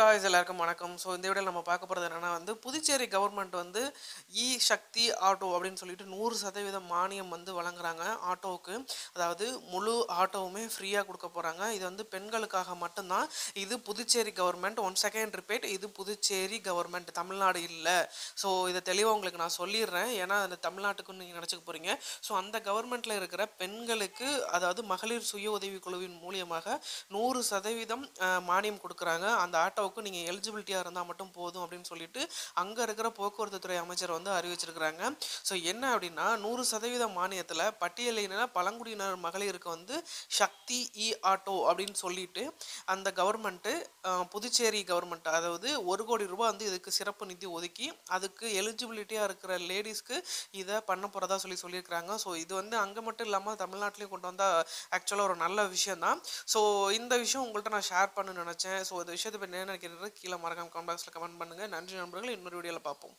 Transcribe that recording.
guys எல்லாருக்கும் வணக்கம் so இந்த விட நம்ம பார்க்க போகிறது என்னென்னா வந்து புதுச்சேரி கவர்மெண்ட் வந்து இ சக்தி ஆட்டோ அப்படின்னு சொல்லிட்டு நூறு சதவீதம் மானியம் வந்து வழங்குறாங்க ஆட்டோவுக்கு அதாவது முழு ஆட்டோவுமே ஃப்ரீயாக கொடுக்க போகிறாங்க இது வந்து பெண்களுக்காக மட்டும்தான் இது Puducherry government one second repeat இது புதுச்சேரி கவர்மெண்ட் தமிழ்நாடு இல்லை ஸோ இதை தெளிவாக உங்களுக்கு நான் சொல்லிடுறேன் ஏன்னா அந்த தமிழ்நாட்டுக்குன்னு நீங்கள் நினச்சிக்க போகிறீங்க ஸோ அந்த கவர்மெண்ட்டில் இருக்கிற பெண்களுக்கு அதாவது மகளிர் சுய உதவி குழுவின் மூலியமாக நூறு சதவீதம் மானியம் கொடுக்குறாங்க அந்த ஆட்டோ விசாவுக்கு நீங்கள் எலிஜிபிலிட்டியாக இருந்தால் மட்டும் போதும் அப்படின்னு சொல்லிட்டு அங்கே இருக்கிற போக்குவரத்து துறை அமைச்சர் வந்து அறிவிச்சிருக்கிறாங்க ஸோ என்ன அப்படின்னா நூறு சதவீத மானியத்தில் பட்டியலினா பழங்குடியினர் மகளிருக்கு வந்து சக்தி இ ஆட்டோ அப்படின்னு சொல்லிட்டு அந்த கவர்மெண்ட்டு புதுச்சேரி கவர்மெண்ட் அதாவது ஒரு கோடி ரூபாய் வந்து இதுக்கு சிறப்பு நிதி ஒதுக்கி அதுக்கு எலிஜிபிலிட்டியாக இருக்கிற லேடிஸ்க்கு இதை பண்ண போகிறதா சொல்லி சொல்லியிருக்கிறாங்க ஸோ இது வந்து அங்கே மட்டும் இல்லாமல் தமிழ்நாட்டிலையும் கொண்டு வந்தால் ஆக்சுவலாக ஒரு நல்ல விஷயம் தான் ஸோ இந்த விஷயம் உங்கள்கிட்ட நான் ஷேர் பண்ண நினச்சேன் ஸோ இந்த விஷயத்தை என்ன நினைக்கிறீங்க கீழே மறக்காம கமெண்ட் பாக்ஸில் கமெண்ட் பண்ணுங்கள் நன்றி நண்பர்கள் இன்னொரு வீடியோவில் பார்ப்போம்